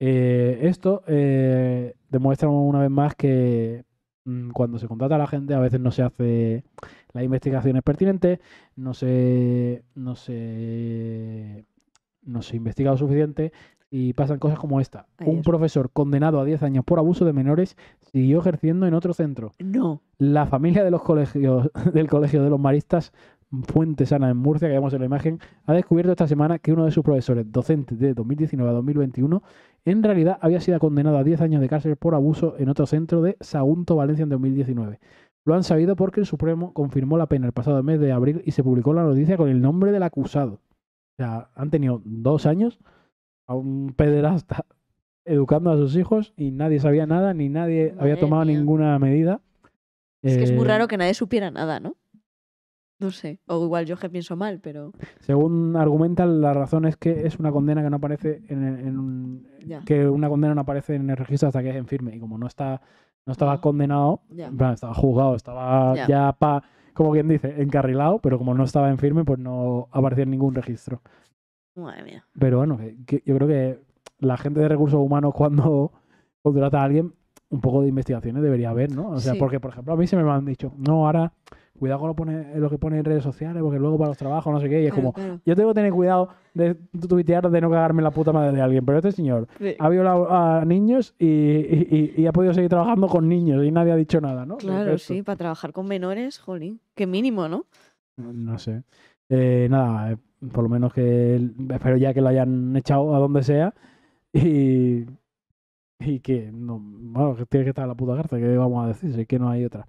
Eh, esto eh, demuestra una vez más que mm, cuando se contrata a la gente a veces no se hace las investigaciones pertinentes, no se, no se, no se investiga lo suficiente y pasan cosas como esta. Un profesor condenado a 10 años por abuso de menores siguió ejerciendo en otro centro. No. La familia de los colegios, del colegio de los maristas sana en Murcia, que vemos en la imagen, ha descubierto esta semana que uno de sus profesores, docente de 2019 a 2021, en realidad había sido condenado a 10 años de cárcel por abuso en otro centro de Sagunto, Valencia, en 2019. Lo han sabido porque el Supremo confirmó la pena el pasado mes de abril y se publicó la noticia con el nombre del acusado. O sea, han tenido dos años a un pederasta educando a sus hijos y nadie sabía nada, ni nadie había tomado ninguna medida. Es que es muy eh, raro que nadie supiera nada, ¿no? No sé, o igual yo que pienso mal, pero... Según argumentan, la razón es que es una condena que no aparece en, que una condena no aparece en el registro hasta que es en firme. Y como no está no estaba ah. condenado, estaba juzgado, estaba ya pa, como quien dice, encarrilado, pero como no estaba en firme, pues no aparecía en ningún registro. Madre mía. Pero bueno, yo creo que la gente de recursos humanos cuando contrata a alguien, un poco de investigaciones debería haber, ¿no? O sea, porque por ejemplo a mí se me han dicho, no, ahora cuidado con lo, que pone en redes sociales, porque luego para los trabajos, no sé qué, y es como, yo tengo que tener cuidado de tuitear, de no cagarme la puta madre de alguien, pero este señor ha violado a niños y, ha podido seguir trabajando con niños y nadie ha dicho nada, ¿no? Claro, sí, para trabajar con menores, jolín, qué mínimo, ¿no? No sé. Eh, nada, eh, por lo menos que espero ya que lo hayan echado a donde sea y, y que bueno, que tiene que estar la puta carta, que vamos a decir, que no hay otra.